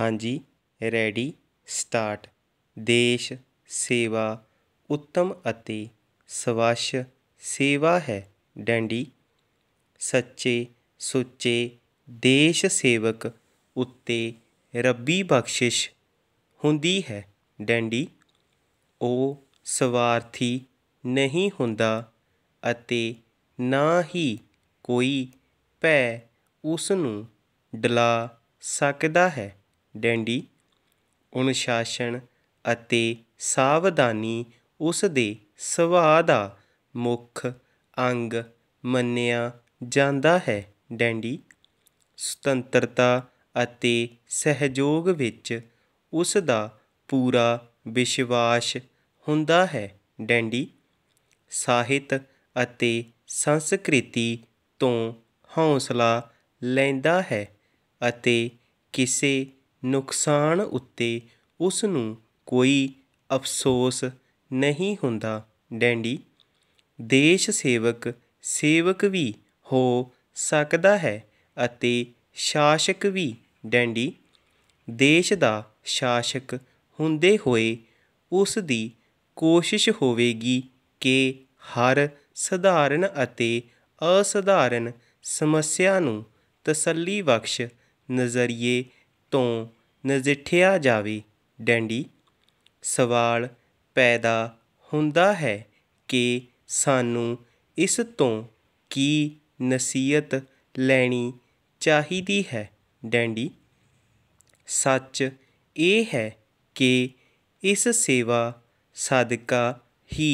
ਹਾਂਜੀ ready start ਦੇਸ਼ ਸੇਵਾ ਉੱਤਮ ਅਤੇ ਸਵੱਛ ਸੇਵਾ ਹੈ ਡੈਂਡੀ ਸੱਚੇ ਸੁੱਚੇ ਦੇਸ਼ ਸੇਵਕ ਉੱਤੇ ਰੱਬੀ ਬਖਸ਼ਿਸ਼ ਹੁੰਦੀ ਹੈ ਡੈਂਡੀ ਉਹ ਸਵਾਰਥੀ ਨਹੀਂ ਹੁੰਦਾ ਅਤੇ ਨਾ ਹੀ ਕੋਈ ਭੈ ਉਸ ਨੂੰ ਡਲਾ ਸਕਦਾ ਹੈ ਡੈਂਡੀ ਅਨੁਸ਼ਾਸਨ ਅਤੇ ਸਾਵਧਾਨੀ ਉਸ ਦੇ ਸੁਭਾਅ ਦਾ ਮੁੱਖ ਅੰਗ ਮੰਨਿਆ ਜਾਂਦਾ ਹੈ ਡੈਂਡੀ ਸੁਤੰਤਰਤਾ ਅਤੇ ਸਹਿਯੋਗ ਵਿੱਚ ਉਸ ਦਾ ਪੂਰਾ ਵਿਸ਼ਵਾਸ ਹੁੰਦਾ ਹੈ ਡੈਂਡੀ ਸਾਹਿਤ ਅਤੇ ਸੰਸਕ੍ਰਿਤੀ ਤੋਂ ਹੌਸਲਾ ਲੈਂਦਾ ਹੈ ਅਤੇ ਕਿਸੇ ਨੁਕਸਾਨ ਉੱਤੇ ਉਸ ਨੂੰ ਕੋਈ ਅਫਸੋਸ ਨਹੀਂ ਹੁੰਦਾ ਡੈਂਡੀ ਦੇਸ਼ ਸੇਵਕ ਸੇਵਕ ਵੀ ਹੋ ਸਕਦਾ ਹੈ ਅਤੇ ਸ਼ਾਸਕ ਵੀ ਡੈਂਡੀ ਦੇਸ਼ ਦਾ ਸ਼ਾਸਕ ਹੁੰਦੇ ਹੋਏ ਉਸ ਦੀ ਕੋਸ਼ਿਸ਼ ਹੋਵੇਗੀ ਕਿ ਹਰ ਸਧਾਰਨ ਅਤੇ ਅਸਧਾਰਨ ਸਮੱਸਿਆ ਨੂੰ ਤਸੱਲੀ ਬਖਸ਼ ਨਜ਼ਰੀਏ ਤੋਂ ਨਜਿੱਠਿਆ ਜਾਵੇ ਡੈਂਡੀ ਸਵਾਲ ਪੈਦਾ ਹੁੰਦਾ ਹੈ ਕਿ ਸਾਨੂੰ ਇਸ ਤੋਂ ਕੀ ਨਸੀਹਤ ਲੈਣੀ ਚਾਹੀਦੀ ਹੈ ਡੈਂਡੀ ਸੱਚ ਇਹ ਹੈ ਕਿ ਇਸ ਸੇਵਾ ਸਦਕਾ ਹੀ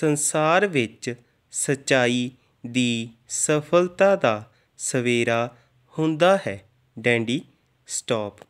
ਸੰਸਾਰ ਵਿੱਚ ਸਚਾਈ ਦੀ ਸਫਲਤਾ ਦਾ ਸਵੇਰਾ ਹੁੰਦਾ ਹੈ ਡੈਂਡੀ stop